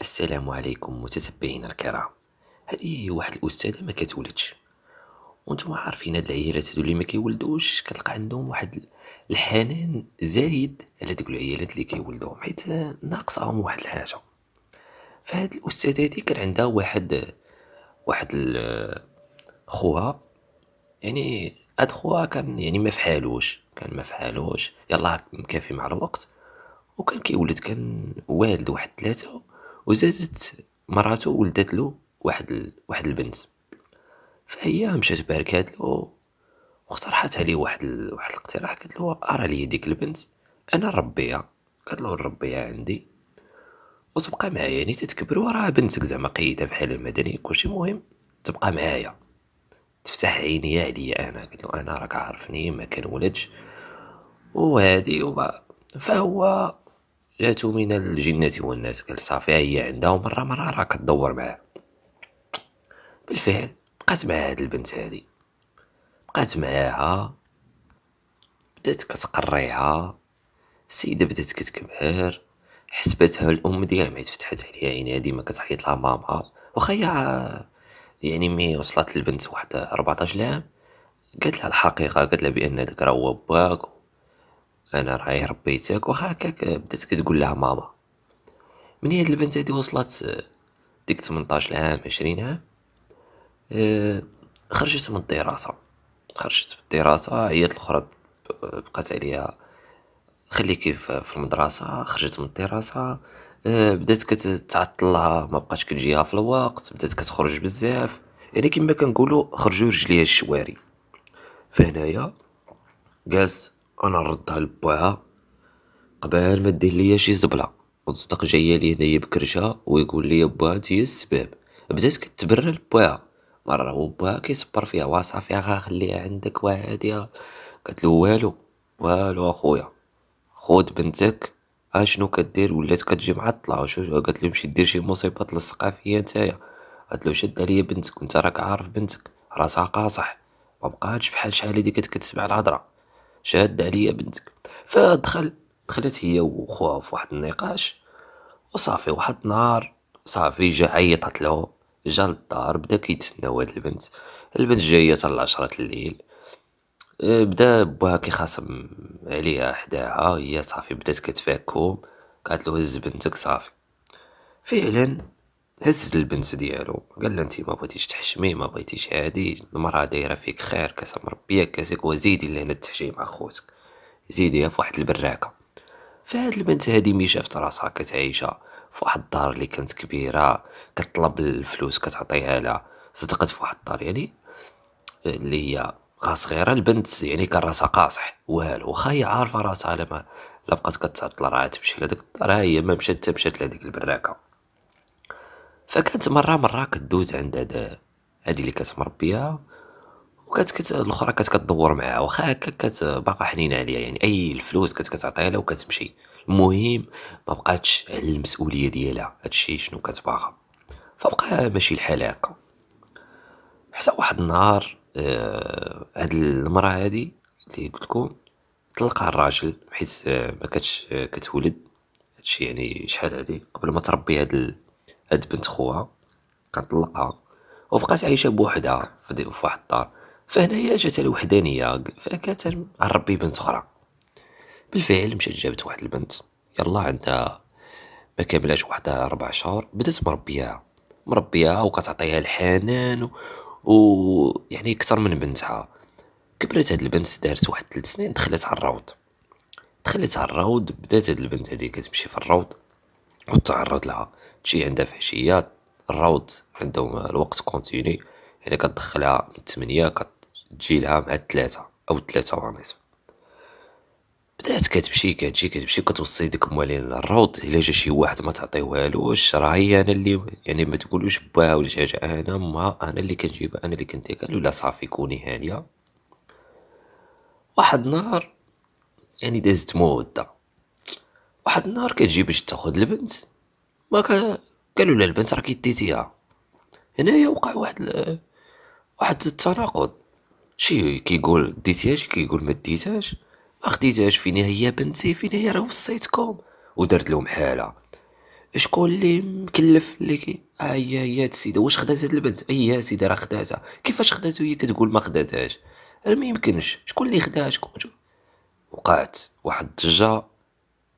السلام عليكم متتبعينا الكرام هذه هي واحد الاستاذه ما كتولدش وانتم عارفين هاد العيالات هادو اللي ما كيولدوش كتلقى عندهم واحد الحنان زايد على ديك العيالات اللي كيولدوهم حيت ناقصهم واحد الحاجه فهاد الاستاذه هادي كان عندها واحد واحد خوها يعني هاد خوها كان يعني ما فحالوش كان ما فحالوش يلاه مكافي مع الوقت وكان كيولد كان والد واحد ثلاثه وزادت مراتو ولدت له واحد ال... واحد البنت فهي مشات باركات له واقترحت عليه واحد ال... واحد الاقتراح قالت له ارى لي ديك البنت انا ربيها قالت له نربيها عندي وتبقى معايا يعني تتكبر وراها بنتك زعما قيده في حاله المدني كلشي مهم تبقى معايا تفتح عينيا عليا انا قلت له انا راك عارفني ما ولدش وهادي وبقى. فهو جاتو من الجنة والناس قال صافي هي عندها ومرة مرة راه كدور معاه بالفعل بقات مع هاد البنت هادي بقات معاها بدات كتقريها السيدة بدات كتكبر حسبتها الأم ديالها ما تفتحت عليها عينيها ديما كتحيط لها ماما واخا يعني مي وصلت البنت واحد 14 عام قالت لها الحقيقة قالت لها بأن داك راه هو باك انا راهي ربيتك واخا هكاك بدات كتقول لها ماما من هاد البنت هادي وصلت ديك 18 عام 20 آه، عام خرجت من الدراسه خرجت من الدراسه عيات الاخرى بقات عليها خلي كيف في المدرسه خرجت من الدراسه آه، بدات كتعطل لها ما بقاش كتجيها في الوقت بدات كتخرج بزاف يعني كما كنقولوا خرجوا رجليها الشواري فهنايا جالس انا نردها لبوعها قبل ما دير ليا شي زبله وتصدق جايه لي هنايا بكرشها ويقول لي بوها انت هي السبب بدات كتبرى لبوعها مره هو بوها كيصبر فيها واصحى فيها خليها عندك وعادي قالت له والو والو اخويا خود بنتك اشنو كدير ولات كتجي معطله وشو قالت له مشي دير شي مصيبه تلصقها فيا نتايا قالت له شد عليا بنتك وانت راك عارف بنتك راسها قاصح ما بقاتش بحال شحال هذيك كتسمع الهضره شاد عليا بنتك فدخل دخلت هي وخوها في واحد النقاش وصافي واحد النهار صافي جا عيطت له جا للدار بدا كيتسناو هاد البنت البنت جايه حتى العشرة الليل أه، بدا بوها كيخاصم عليها حداها هي صافي بدات كتفاكو قالت له هز بنتك صافي فعلا هز البنت ديالو قال لها انت ما بغيتيش تحشمي ما بغيتيش هادي المراه دايره فيك خير كاس ربي كاسك وزيدي لهنا تحشمي مع خوتك زيديها في واحد البراكه فهاد البنت هادي مي شافت راسها كتعيشه في واحد الدار اللي كانت كبيره كطلب الفلوس كتعطيها لها صدقت في واحد الدار يعني اللي هي غا صغيره البنت يعني كان راسها قاصح والو واخا هي عارفه راسها لما لبقات لا بقات كتعطل راه تمشي لهاديك الدار ها هي ما مشات حتى مشات لهاديك البراكه فكانت مره مره كدوز عند هاد هادي اللي كانت مربيها وكانت كت الاخرى كانت كتدور معاها واخا هكا كانت باقا حنينه عليها يعني اي الفلوس كانت كتعطيها لها وكتمشي المهم ما بقاتش على المسؤوليه ديالها هادشي شنو كانت باغا فبقى ماشي الحال هكا حتى واحد النهار آه هاد المراه هادي اللي قلت لكم تلقى الراجل حيت آه ما كانتش آه كتولد هادشي يعني شحال هادي قبل ما تربي هاد هاد بنت خوها كطلقها وبقات عايشه بوحدها في واحد الدار فهنايا جات الوحدانيه فكانت ربي بنت اخرى بالفعل مشات جابت واحد البنت يلا عندها ما كاملاش وحدها ربع شهور بدات مربياها مربياها وكتعطيها الحنان و يعني اكثر من بنتها كبرت هاد البنت دارت واحد 3 سنين دخلت على الروض دخلت على الروض بدات هاد البنت هادي كتمشي في الروض وتعرض لها تجي عندها في عشيات الروض عندهم الوقت كونتيني يعني كتدخلها من الثمانية كتجي لها مع التلاتة أو الثلاثة ونصف بدات كتمشي كتجي كتمشي كتوصي ديك موالين الروض الا جا شي واحد ما تعطيوها لوش راه هي انا اللي يعني ما تقولوش باها ولا شي حاجه انا ما انا اللي كنجيبها انا اللي كنت قالوا لا صافي كوني هانيه واحد النهار يعني دازت موده واحد النهار كتجي باش تاخد البنت ما قالوا لها البنت راكي ديتيها هنايا وقع واحد ل... واحد التناقض شي كيقول ديتيها شي كيقول ما ديتهاش ما خديتهاش فين هي بنتي فين هي راه وصيتكم ودرت لهم حاله شكون اللي مكلف اللي كي اه هي السيده واش خدات هاد البنت هي السيده راه خداتها كيفاش خداتو هي كتقول ما خداتهاش آه، ما يمكنش شكون اللي خداها شكون وقعت واحد الضجه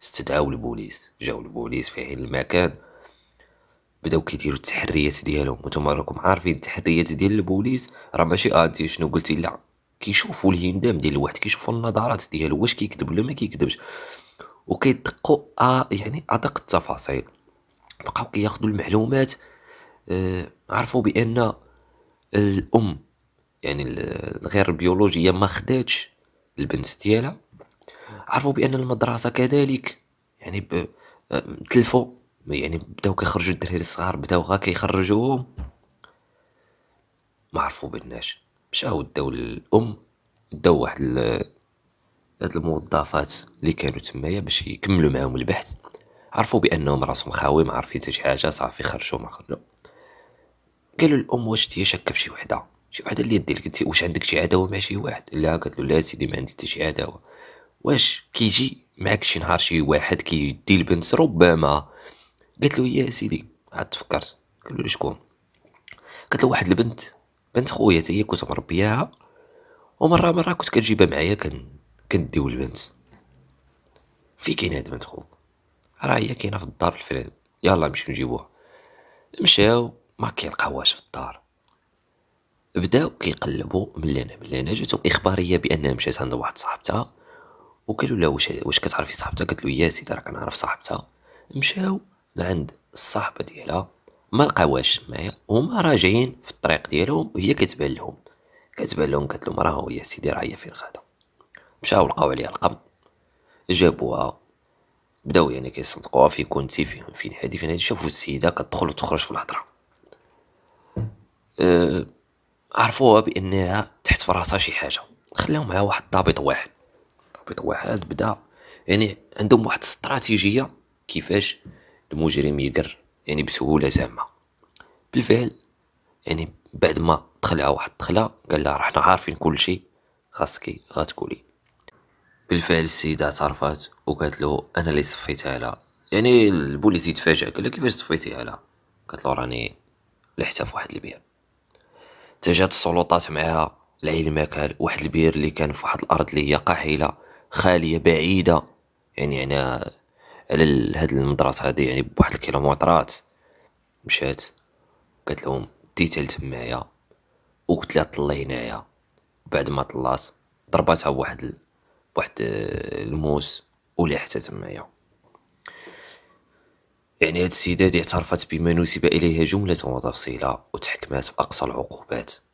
استدعاو البوليس جاو البوليس في عين المكان بداو كيديروا التحريات ديالهم وانتم راكم عارفين التحريات ديال البوليس راه ماشي انتي شنو قلتي لا كيشوفوا الهندام ديال الواحد كيشوفوا النظرات ديالو واش كيكذب ولا ما كيكذبش وكيدقوا آه يعني ادق التفاصيل بقاو كياخذوا المعلومات آه عرفوا بان الام يعني الغير بيولوجيه ما خداتش البنت ديالها عرفوا بان المدرسه كذلك يعني ب... تلفوا يعني بداو كيخرجوا الدراري الصغار بداو غا كيخرجوهم ما عرفوا بالناش مشاو داو الام داو واحد هاد الموظفات اللي كانوا تمايا باش يكملوا معاهم البحث عرفوا بانهم راسهم خاوي ما عارفين حتى شي حاجه صافي خرجوا ما خرجوا قالوا الام واش تي شاكه في شي وحده شي وحده اللي يدي لك واش عندك شي عداوه مع شي واحد لا قالت له لا سيدي ما عندي حتى شي عداوه واش كيجي معاك شي نهار شي واحد كيدي البنت ربما قلت له يا سيدي عاد تفكرت قال له شكون قلت له واحد البنت بنت خويا هي كنت مربياها ومره مره كنت كنجيبها معايا كن كنديو البنت في كاين هاد بنت خوك راه هي كاينه في الدار الفلان يلا نمشيو نجيبوها مشاو ما كيلقاوهاش في الدار بداو كيقلبوا من لنا من لنا جاتهم اخباريه بانها مشات عند واحد صاحبتها وقالوا لها واش واش كتعرفي صاحبتها قالت له يا سيدي راه كنعرف صاحبتها مشاو لعند الصاحبه ديالها ما لقاوهاش معايا هما راجعين في الطريق ديالهم وهي كتبان لهم كتبان لهم قالت لهم راه يا سيدي راه هي فين غادا مشاو لقاو عليها القبض جابوها بداو يعني كيصدقوها في كنتي فين فين هادي فين هادي شافوا السيده كتدخل وتخرج في الهضره أه عرفوها بانها تحت فراسها شي حاجه خلاو معاها واحد الضابط واحد تخبيط واحد بدا يعني عندهم واحد استراتيجيه كيفاش المجرم يقر يعني بسهوله زعما بالفعل يعني بعد ما دخلها واحد الدخله قال لها رحنا عارفين كل شيء خاصك غتقولي بالفعل السيده اعترفت وقالت له انا اللي صفيتها لها يعني البوليس يتفاجئ قال لها كيفاش صفيتيها لها قالت له راني لحتها في واحد البير تجات السلطات معها كان واحد البير اللي كان في واحد الارض اللي هي قاحله خاليه بعيده يعني انا على هاد المدرسه هادي يعني بواحد الكيلومترات مشات قالت لهم ديتها لتمايا وقلت لها طلي هنايا بعد ما طلعت ضرباتها بواحد بواحد آه، الموس ولا حتى تمايا يعني هاد السيدة هادي اعترفت بما نسب إليها جملة وتفصيلة وتحكمات بأقصى العقوبات